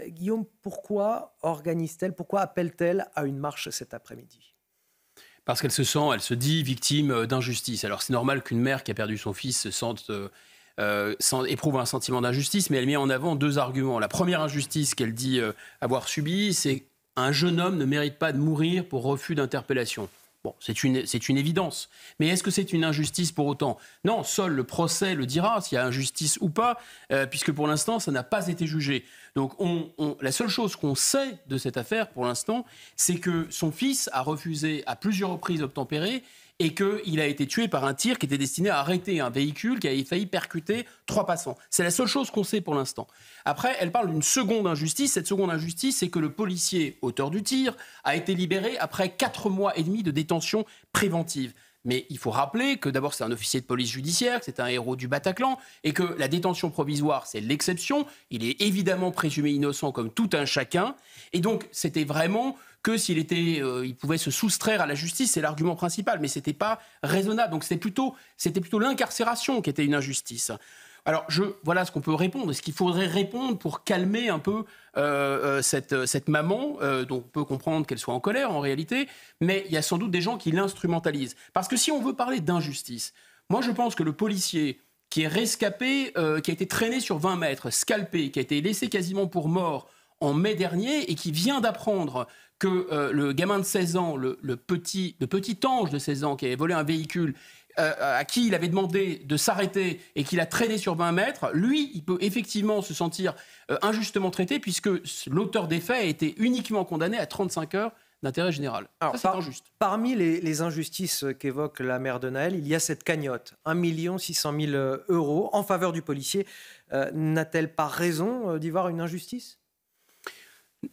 Euh, Guillaume, pourquoi organise-t-elle, pourquoi appelle-t-elle à une marche cet après-midi Parce qu'elle se sent, elle se dit victime euh, d'injustice. Alors c'est normal qu'une mère qui a perdu son fils se sente... Euh, éprouve un sentiment d'injustice, mais elle met en avant deux arguments. La première injustice qu'elle dit avoir subie, c'est qu'un jeune homme ne mérite pas de mourir pour refus d'interpellation. Bon, c'est une, évidence. Mais est-ce que c'est une injustice pour autant Non, seul le procès le dira s'il y a injustice ou pas, euh, puisque pour l'instant, ça n'a pas été jugé. Donc la seule chose qu'on sait de cette affaire pour l'instant, c'est que son fils a refusé à plusieurs reprises d'obtempérer et qu'il a été tué par un tir qui était destiné à arrêter un véhicule qui avait failli percuter trois passants. C'est la seule chose qu'on sait pour l'instant. Après, elle parle d'une seconde injustice. Cette seconde injustice, c'est que le policier auteur du tir a été libéré après quatre mois et demi de détention préventive. Mais il faut rappeler que d'abord c'est un officier de police judiciaire, c'est un héros du Bataclan, et que la détention provisoire c'est l'exception. Il est évidemment présumé innocent comme tout un chacun. Et donc c'était vraiment que s'il était, euh, il pouvait se soustraire à la justice, c'est l'argument principal, mais ce c'était pas raisonnable. Donc c'était plutôt, c'était plutôt l'incarcération qui était une injustice. Alors, je, voilà ce qu'on peut répondre, ce qu'il faudrait répondre pour calmer un peu euh, euh, cette, maman, dont on peut comprendre qu'elle soit en colère en réalité, mais il y a sans doute des gens qui l'instrumentalisent. Parce que si on veut parler d'injustice, moi je pense que le policier qui est rescapé, qui a été traîné sur 20 mètres, scalpé, qui a été laissé quasiment pour mort, en mai dernier et qui vient d'apprendre que euh, le gamin de 16 ans, le, petit, ange de 16 ans qui avait volé un véhicule, euh, à qui il avait demandé de s'arrêter et qu'il a traîné sur 20 mètres, lui, il peut effectivement se sentir euh, injustement traité puisque l'auteur des faits a été uniquement condamné à 35 heures d'intérêt général. Alors, Ça, injuste. Parmi les, injustices qu'évoque la mère de Naël, il y a cette cagnotte, 1 600 000 euros en faveur du policier. N'a-t-elle pas raison d'y voir une injustice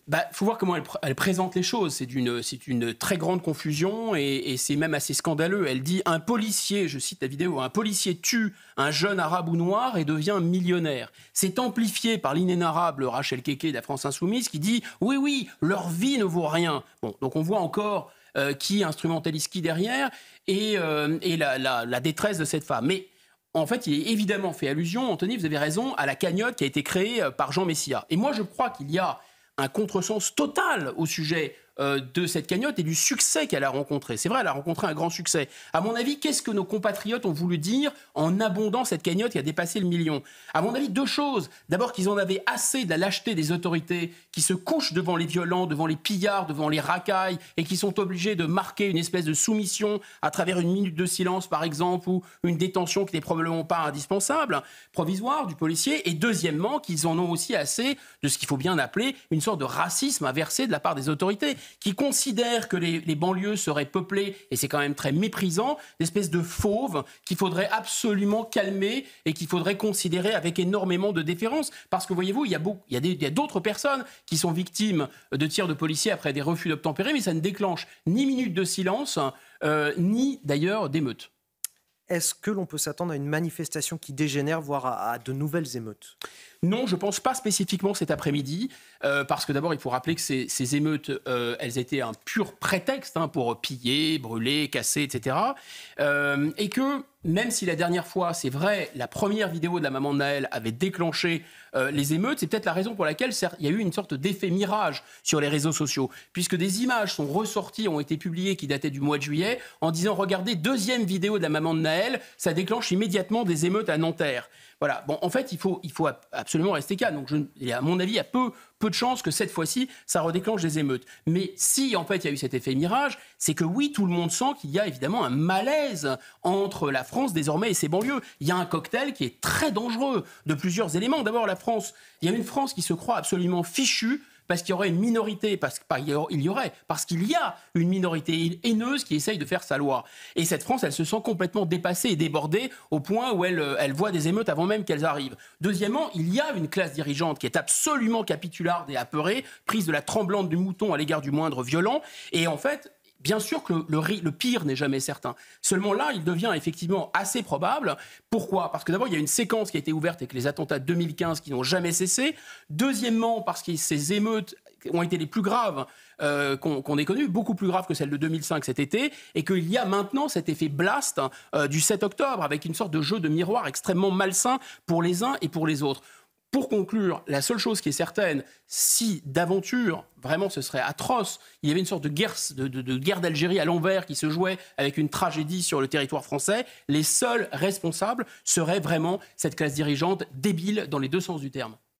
bah, faut voir comment elle, présente les choses. C'est une, très grande confusion et, c'est même assez scandaleux. Elle dit un policier, je cite la vidéo, un policier tue un jeune arabe ou noir et devient millionnaire. C'est amplifié par l'inénarrable Rachel Keke de la France Insoumise qui dit oui, oui, leur vie ne vaut rien. Bon, donc on voit encore euh, qui instrumentalise qui derrière et, euh, la, détresse de cette femme. Mais en fait, il est évidemment fait allusion, Anthony, vous avez raison, à la cagnotte qui a été créée euh, par Jean Messia. Et moi, je crois qu'il y a un contresens total au sujet euh, de cette cagnotte et du succès qu'elle a rencontré. C'est vrai, elle a rencontré un grand succès. À mon avis, qu'est-ce que nos compatriotes ont voulu dire en abondant cette cagnotte qui a dépassé le million À mon avis, deux choses. D'abord, qu'ils en avaient assez de la lâcheté des autorités qui se couchent devant les violents, devant les pillards, devant les racailles et qui sont obligés de marquer une espèce de soumission à travers une minute de silence, par exemple, ou une détention qui n'est probablement pas indispensable, provisoire du policier. Et deuxièmement, qu'ils en ont aussi assez de ce qu'il faut bien appeler une sorte de racisme inversé de la part des autorités qui considèrent que les, banlieues seraient peuplées, et c'est quand même très méprisant, d'espèces de fauves qu'il faudrait absolument calmer et qu'il faudrait considérer avec énormément de déférence. Parce que voyez-vous, il y a, il y a d'autres personnes qui sont victimes de tirs de policiers après des refus d'obtempérer, mais ça ne déclenche ni minute de silence, euh, ni d'ailleurs d'émeute. Est-ce que l'on peut s'attendre à une manifestation qui dégénère, voire à, de nouvelles émeutes Non, je ne pense pas spécifiquement cet après-midi, euh, parce que d'abord, il faut rappeler que ces, émeutes, euh, elles étaient un pur prétexte hein, pour piller, brûler, casser, etc. Euh, et que même si la dernière fois, c'est vrai, la première vidéo de la maman de Naël avait déclenché euh, les émeutes, c'est peut-être la raison pour laquelle il y a eu une sorte d'effet mirage sur les réseaux sociaux, puisque des images sont ressorties, ont été publiées, qui dataient du mois de juillet, en disant, regardez, deuxième vidéo de la maman de Naël, ça déclenche immédiatement des émeutes à Nanterre. Voilà, bon, en fait, il faut, absolument rester calme. Donc, à mon avis, il y a peu peu de chances que cette fois-ci, ça redéclenche des émeutes. Mais si, en fait, il y a eu cet effet mirage, c'est que oui, tout le monde sent qu'il y a évidemment un malaise entre la France désormais et ses banlieues. Il y a un cocktail qui est très dangereux de plusieurs éléments. D'abord, la France. Il y a une France qui se croit absolument fichue parce qu'il y aurait une minorité, parce qu'il y aurait, parce qu'il y a une minorité haineuse qui essaye de faire sa loi. Et cette France, elle se sent complètement dépassée et débordée au point où elle, euh, elle voit des émeutes avant même qu'elles arrivent. Deuxièmement, il y a une classe dirigeante qui est absolument capitularde et apeurée, prise de la tremblante du mouton à l'égard du moindre violent. Et en fait, Bien sûr que le, pire n'est jamais certain. Seulement là, il devient effectivement assez probable. Pourquoi Parce que d'abord, il y a une séquence qui a été ouverte avec les attentats de 2015 qui n'ont jamais cessé. Deuxièmement, parce que ces émeutes ont été les plus graves euh, qu'on ait connues, beaucoup plus graves que celles de 2005 cet été, et qu'il y a maintenant cet effet blast euh, du 7 octobre, avec une sorte de jeu de miroir extrêmement malsain pour les uns et pour les autres. Pour conclure, la seule chose qui est certaine, si d'aventure, vraiment ce serait atroce, il y avait une sorte de guerre d'Algérie à l'envers qui se jouait avec une tragédie sur le territoire français, les seuls responsables seraient vraiment cette classe dirigeante débile dans les deux sens du terme.